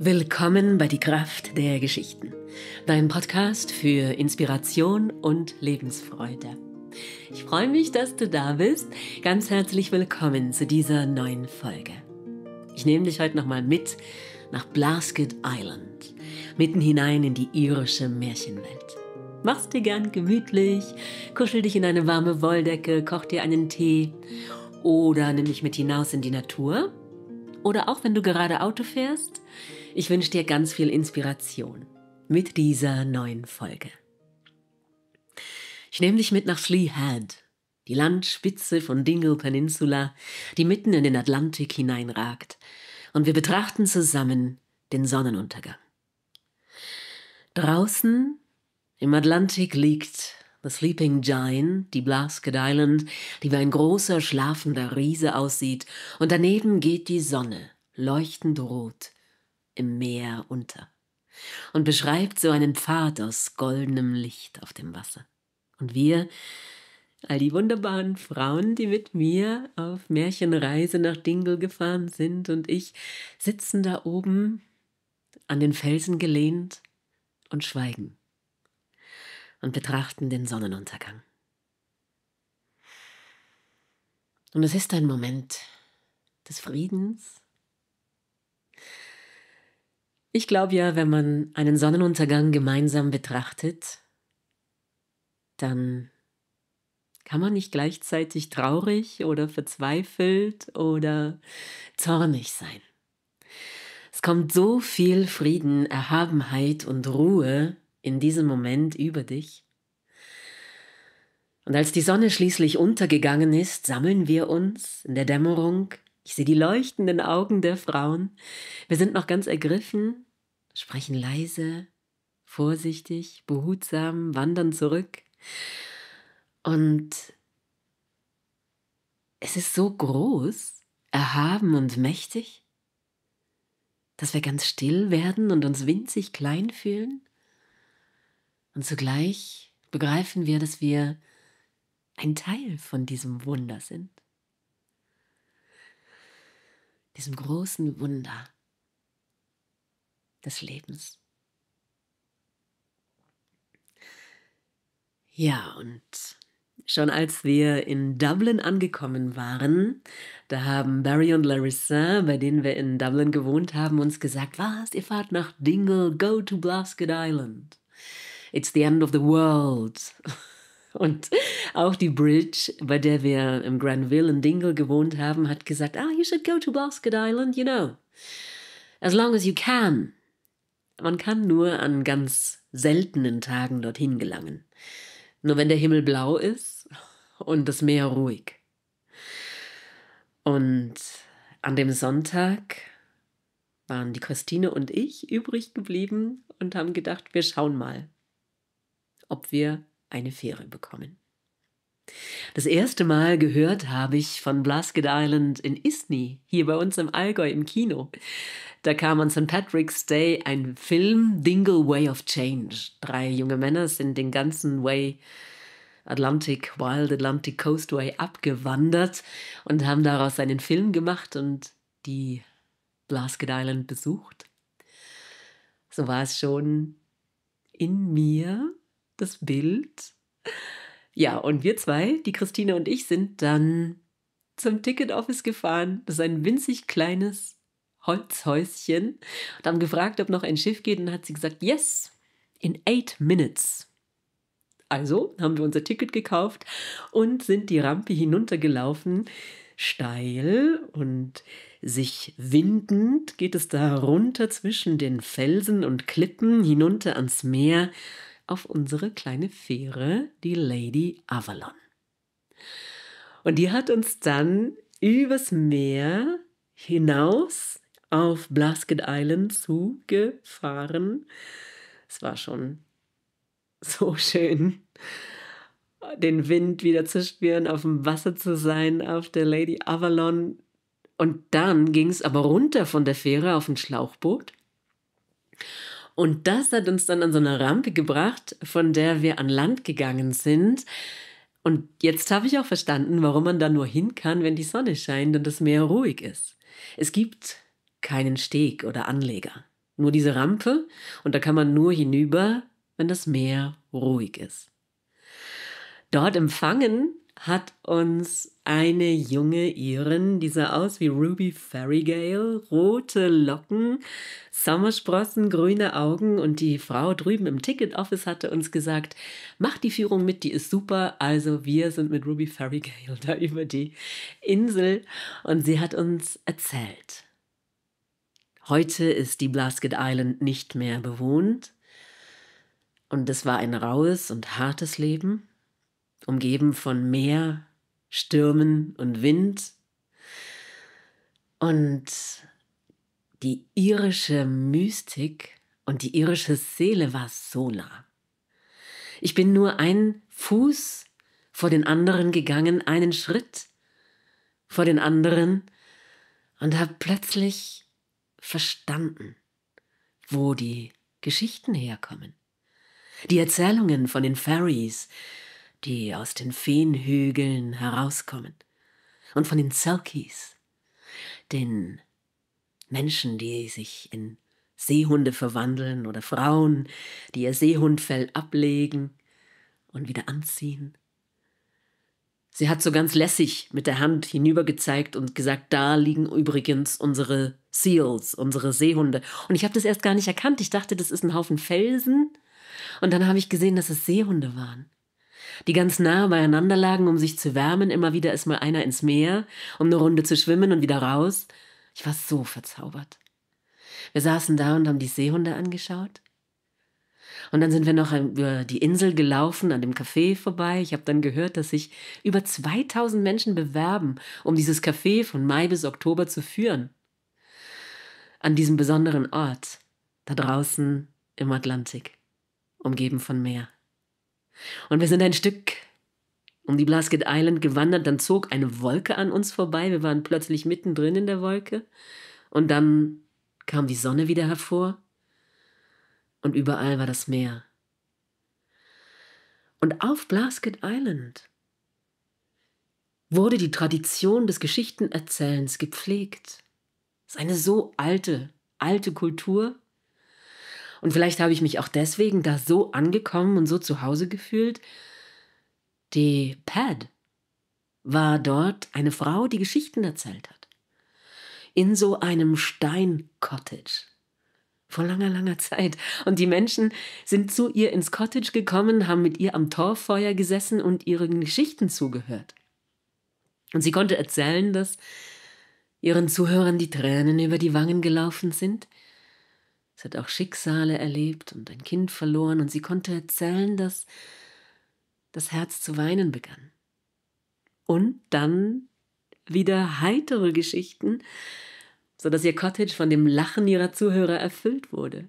Willkommen bei Die Kraft der Geschichten, dein Podcast für Inspiration und Lebensfreude. Ich freue mich, dass du da bist. Ganz herzlich willkommen zu dieser neuen Folge. Ich nehme dich heute nochmal mit nach Blasket Island, mitten hinein in die irische Märchenwelt. Mach's dir gern gemütlich, kuschel dich in eine warme Wolldecke, koch dir einen Tee oder nimm dich mit hinaus in die Natur oder auch wenn du gerade Auto fährst. Ich wünsche dir ganz viel Inspiration mit dieser neuen Folge. Ich nehme dich mit nach Sleehead, die Landspitze von Dingle Peninsula, die mitten in den Atlantik hineinragt, und wir betrachten zusammen den Sonnenuntergang. Draußen im Atlantik liegt The Sleeping Giant, die Blasket Island, die wie ein großer schlafender Riese aussieht, und daneben geht die Sonne, leuchtend rot, im Meer unter, und beschreibt so einen Pfad aus goldenem Licht auf dem Wasser. Und wir, all die wunderbaren Frauen, die mit mir auf Märchenreise nach Dingle gefahren sind, und ich sitzen da oben an den Felsen gelehnt und schweigen und betrachten den Sonnenuntergang. Und es ist ein Moment des Friedens. Ich glaube ja, wenn man einen Sonnenuntergang gemeinsam betrachtet, dann kann man nicht gleichzeitig traurig oder verzweifelt oder zornig sein. Es kommt so viel Frieden, Erhabenheit und Ruhe in diesem Moment über dich. Und als die Sonne schließlich untergegangen ist, sammeln wir uns in der Dämmerung. Ich sehe die leuchtenden Augen der Frauen. Wir sind noch ganz ergriffen, sprechen leise, vorsichtig, behutsam, wandern zurück. Und es ist so groß, erhaben und mächtig, dass wir ganz still werden und uns winzig klein fühlen. Und zugleich begreifen wir, dass wir ein Teil von diesem Wunder sind. Diesem großen Wunder des Lebens. Ja, und schon als wir in Dublin angekommen waren, da haben Barry und Larissa, bei denen wir in Dublin gewohnt haben, uns gesagt, was, ihr fahrt nach Dingle, go to Blasket Island. It's the End of the World. Und auch die Bridge, bei der wir im Granville in Dingle gewohnt haben, hat gesagt, ah, you should go to Basket Island, you know. As long as you can. Man kann nur an ganz seltenen Tagen dorthin gelangen. Nur wenn der Himmel blau ist und das Meer ruhig. Und an dem Sonntag waren die Christine und ich übrig geblieben und haben gedacht, wir schauen mal, ob wir eine Fähre bekommen. Das erste Mal gehört habe ich von Blasket Island in Isny, hier bei uns im Allgäu im Kino. Da kam an St. Patrick's Day ein Film, Dingle Way of Change. Drei junge Männer sind den ganzen Way Atlantic, Wild Atlantic Coastway abgewandert und haben daraus einen Film gemacht und die Blasket Island besucht. So war es schon in mir das Bild. Ja, und wir zwei, die Christine und ich, sind dann zum Ticket Office gefahren. Das ist ein winzig kleines Holzhäuschen. Und haben gefragt, ob noch ein Schiff geht. Und dann hat sie gesagt, yes, in eight minutes. Also haben wir unser Ticket gekauft und sind die Rampe hinuntergelaufen. Steil und sich windend geht es da runter zwischen den Felsen und Klippen hinunter ans Meer auf unsere kleine Fähre, die Lady Avalon. Und die hat uns dann übers Meer hinaus auf Blasket Island zugefahren. Es war schon so schön, den Wind wieder zu spüren, auf dem Wasser zu sein, auf der Lady Avalon. Und dann ging es aber runter von der Fähre auf ein Schlauchboot. Und das hat uns dann an so eine Rampe gebracht, von der wir an Land gegangen sind. Und jetzt habe ich auch verstanden, warum man da nur hin kann, wenn die Sonne scheint und das Meer ruhig ist. Es gibt keinen Steg oder Anleger, nur diese Rampe und da kann man nur hinüber, wenn das Meer ruhig ist. Dort empfangen hat uns eine junge Iren, die sah aus wie Ruby Ferrygale, rote Locken, Sommersprossen, grüne Augen und die Frau drüben im Ticket Office hatte uns gesagt, mach die Führung mit, die ist super. Also wir sind mit Ruby Ferrygale da über die Insel und sie hat uns erzählt. Heute ist die Blasket Island nicht mehr bewohnt und es war ein raues und hartes Leben umgeben von Meer, Stürmen und Wind. Und die irische Mystik und die irische Seele war so nah. Ich bin nur einen Fuß vor den anderen gegangen, einen Schritt vor den anderen und habe plötzlich verstanden, wo die Geschichten herkommen. Die Erzählungen von den Fairies, die aus den Feenhügeln herauskommen, und von den Selkies, den Menschen, die sich in Seehunde verwandeln oder Frauen, die ihr Seehundfell ablegen und wieder anziehen. Sie hat so ganz lässig mit der Hand hinübergezeigt und gesagt, da liegen übrigens unsere Seals, unsere Seehunde. Und ich habe das erst gar nicht erkannt. Ich dachte, das ist ein Haufen Felsen. Und dann habe ich gesehen, dass es Seehunde waren die ganz nah beieinander lagen, um sich zu wärmen. Immer wieder ist mal einer ins Meer, um eine Runde zu schwimmen und wieder raus. Ich war so verzaubert. Wir saßen da und haben die Seehunde angeschaut. Und dann sind wir noch über die Insel gelaufen, an dem Café vorbei. Ich habe dann gehört, dass sich über 2000 Menschen bewerben, um dieses Café von Mai bis Oktober zu führen. An diesem besonderen Ort, da draußen im Atlantik, umgeben von Meer. Und wir sind ein Stück um die Blasket Island gewandert, dann zog eine Wolke an uns vorbei, wir waren plötzlich mittendrin in der Wolke und dann kam die Sonne wieder hervor und überall war das Meer. Und auf Blasket Island wurde die Tradition des Geschichtenerzählens gepflegt. Es ist eine so alte, alte Kultur und vielleicht habe ich mich auch deswegen da so angekommen und so zu Hause gefühlt. Die Pad war dort eine Frau, die Geschichten erzählt hat. In so einem stein Vor langer, langer Zeit. Und die Menschen sind zu ihr ins Cottage gekommen, haben mit ihr am Torfeuer gesessen und ihren Geschichten zugehört. Und sie konnte erzählen, dass ihren Zuhörern die Tränen über die Wangen gelaufen sind, Sie hat auch Schicksale erlebt und ein Kind verloren und sie konnte erzählen, dass das Herz zu weinen begann. Und dann wieder heitere Geschichten, sodass ihr Cottage von dem Lachen ihrer Zuhörer erfüllt wurde.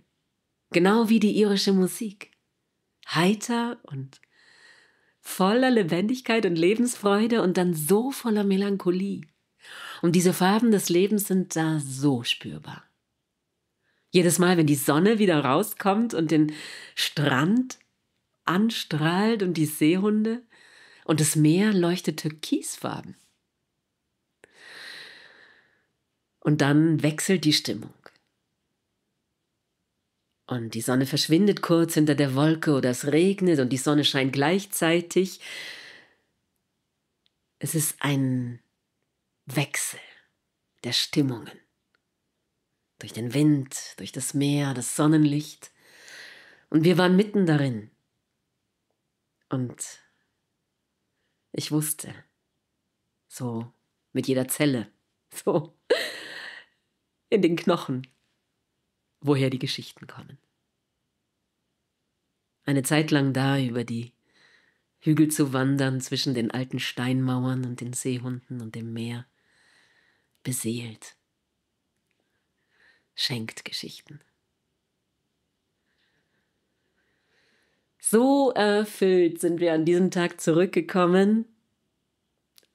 Genau wie die irische Musik. Heiter und voller Lebendigkeit und Lebensfreude und dann so voller Melancholie. Und diese Farben des Lebens sind da so spürbar. Jedes Mal, wenn die Sonne wieder rauskommt und den Strand anstrahlt und die Seehunde und das Meer leuchtet türkisfarben. Und dann wechselt die Stimmung. Und die Sonne verschwindet kurz hinter der Wolke oder es regnet und die Sonne scheint gleichzeitig. Es ist ein Wechsel der Stimmungen durch den Wind, durch das Meer, das Sonnenlicht. Und wir waren mitten darin. Und ich wusste, so mit jeder Zelle, so in den Knochen, woher die Geschichten kommen. Eine Zeit lang da über die Hügel zu wandern zwischen den alten Steinmauern und den Seehunden und dem Meer, beseelt schenkt Geschichten. So erfüllt sind wir an diesem Tag zurückgekommen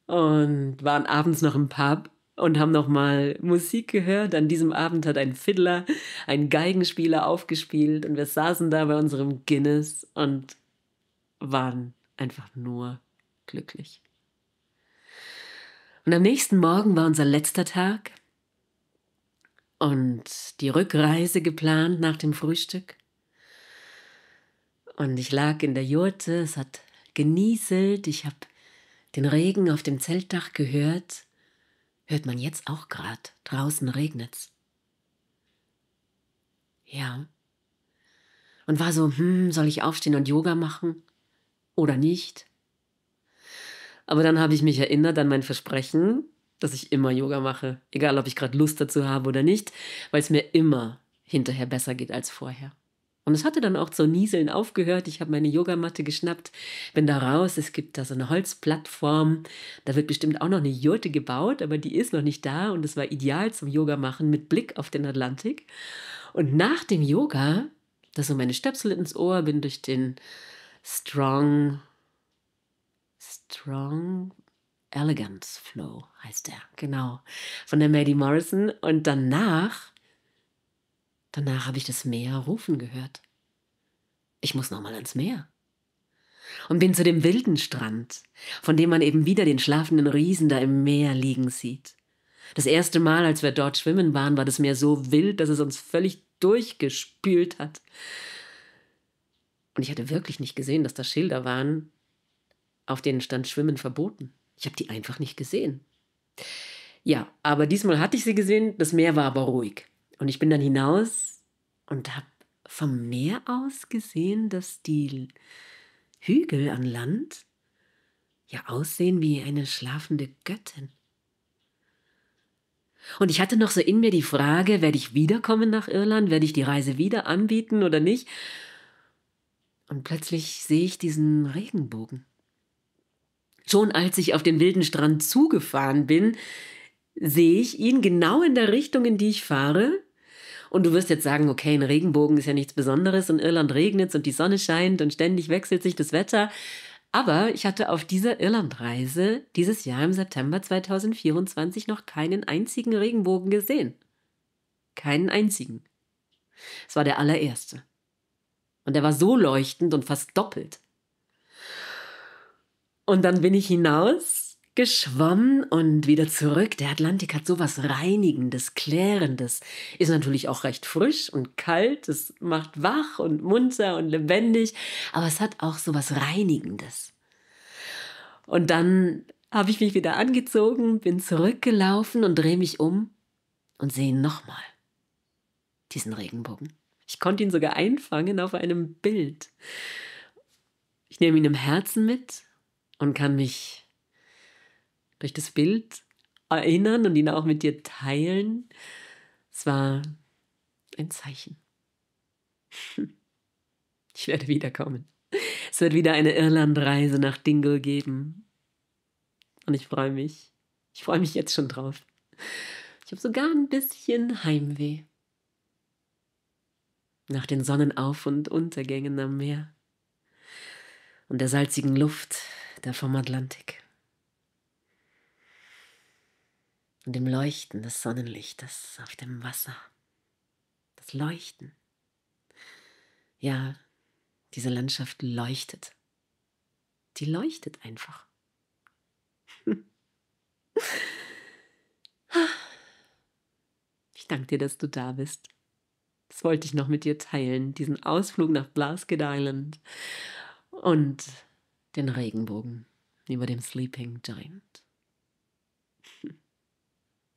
und waren abends noch im Pub und haben nochmal Musik gehört. An diesem Abend hat ein Fiddler, ein Geigenspieler aufgespielt und wir saßen da bei unserem Guinness und waren einfach nur glücklich. Und am nächsten Morgen war unser letzter Tag und die Rückreise geplant nach dem Frühstück. Und ich lag in der Jurte, es hat genieselt, ich habe den Regen auf dem Zeltdach gehört. Hört man jetzt auch gerade, draußen regnet's. Ja. Und war so, hm, soll ich aufstehen und Yoga machen? Oder nicht? Aber dann habe ich mich erinnert an mein Versprechen dass ich immer Yoga mache, egal ob ich gerade Lust dazu habe oder nicht, weil es mir immer hinterher besser geht als vorher. Und es hatte dann auch zu nieseln aufgehört. Ich habe meine Yogamatte geschnappt, bin da raus. Es gibt da so eine Holzplattform. Da wird bestimmt auch noch eine Jurte gebaut, aber die ist noch nicht da. Und es war ideal zum Yoga machen mit Blick auf den Atlantik. Und nach dem Yoga, da so meine Stöpsel ins Ohr, bin durch den Strong, Strong Elegance Flow heißt er, genau, von der Maddie Morrison. Und danach, danach habe ich das Meer rufen gehört. Ich muss nochmal ans Meer. Und bin zu dem wilden Strand, von dem man eben wieder den schlafenden Riesen da im Meer liegen sieht. Das erste Mal, als wir dort schwimmen waren, war das Meer so wild, dass es uns völlig durchgespült hat. Und ich hatte wirklich nicht gesehen, dass da Schilder waren, auf denen stand Schwimmen verboten. Ich habe die einfach nicht gesehen. Ja, aber diesmal hatte ich sie gesehen, das Meer war aber ruhig. Und ich bin dann hinaus und habe vom Meer aus gesehen, dass die Hügel an Land ja aussehen wie eine schlafende Göttin. Und ich hatte noch so in mir die Frage, werde ich wiederkommen nach Irland, werde ich die Reise wieder anbieten oder nicht? Und plötzlich sehe ich diesen Regenbogen. Schon als ich auf den wilden Strand zugefahren bin, sehe ich ihn genau in der Richtung, in die ich fahre. Und du wirst jetzt sagen, okay, ein Regenbogen ist ja nichts Besonderes, in Irland regnet es und die Sonne scheint und ständig wechselt sich das Wetter. Aber ich hatte auf dieser Irlandreise dieses Jahr im September 2024 noch keinen einzigen Regenbogen gesehen. Keinen einzigen. Es war der allererste. Und er war so leuchtend und fast doppelt. Und dann bin ich hinaus, geschwommen und wieder zurück. Der Atlantik hat sowas Reinigendes, Klärendes. Ist natürlich auch recht frisch und kalt. Es macht wach und munter und lebendig. Aber es hat auch sowas Reinigendes. Und dann habe ich mich wieder angezogen, bin zurückgelaufen und drehe mich um und sehe nochmal. Diesen Regenbogen. Ich konnte ihn sogar einfangen auf einem Bild. Ich nehme ihn im Herzen mit und kann mich durch das Bild erinnern und ihn auch mit dir teilen. Es war ein Zeichen. Ich werde wiederkommen. Es wird wieder eine Irlandreise nach Dingle geben. Und ich freue mich. Ich freue mich jetzt schon drauf. Ich habe sogar ein bisschen Heimweh. Nach den Sonnenauf- und Untergängen am Meer und der salzigen Luft, der vom Atlantik und dem Leuchten des Sonnenlichtes auf dem Wasser. Das Leuchten. Ja, diese Landschaft leuchtet. Die leuchtet einfach. Ich danke dir, dass du da bist. Das wollte ich noch mit dir teilen, diesen Ausflug nach Blasket Island. Und den Regenbogen über dem Sleeping Giant.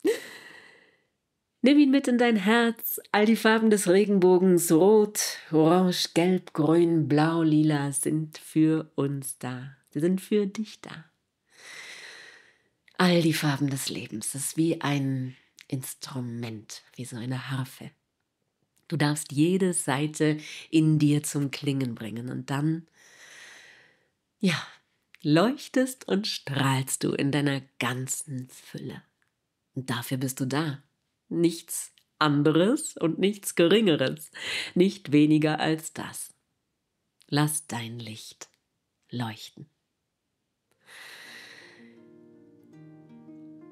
Nimm ihn mit in dein Herz, all die Farben des Regenbogens, rot, orange, gelb, grün, blau, lila, sind für uns da. Sie sind für dich da. All die Farben des Lebens, das ist wie ein Instrument, wie so eine Harfe. Du darfst jede Seite in dir zum Klingen bringen und dann ja, leuchtest und strahlst du in deiner ganzen Fülle. Und dafür bist du da. Nichts anderes und nichts Geringeres, nicht weniger als das. Lass dein Licht leuchten.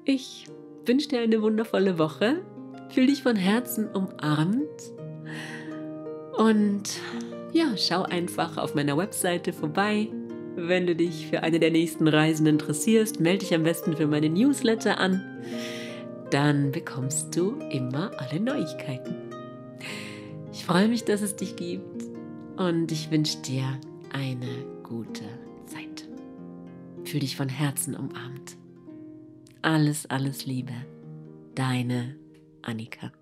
Ich wünsche dir eine wundervolle Woche, fühl dich von Herzen umarmt und ja, schau einfach auf meiner Webseite vorbei wenn du dich für eine der nächsten Reisen interessierst, melde dich am besten für meine Newsletter an. Dann bekommst du immer alle Neuigkeiten. Ich freue mich, dass es dich gibt und ich wünsche dir eine gute Zeit. Fühl dich von Herzen umarmt. Alles, alles Liebe. Deine Annika.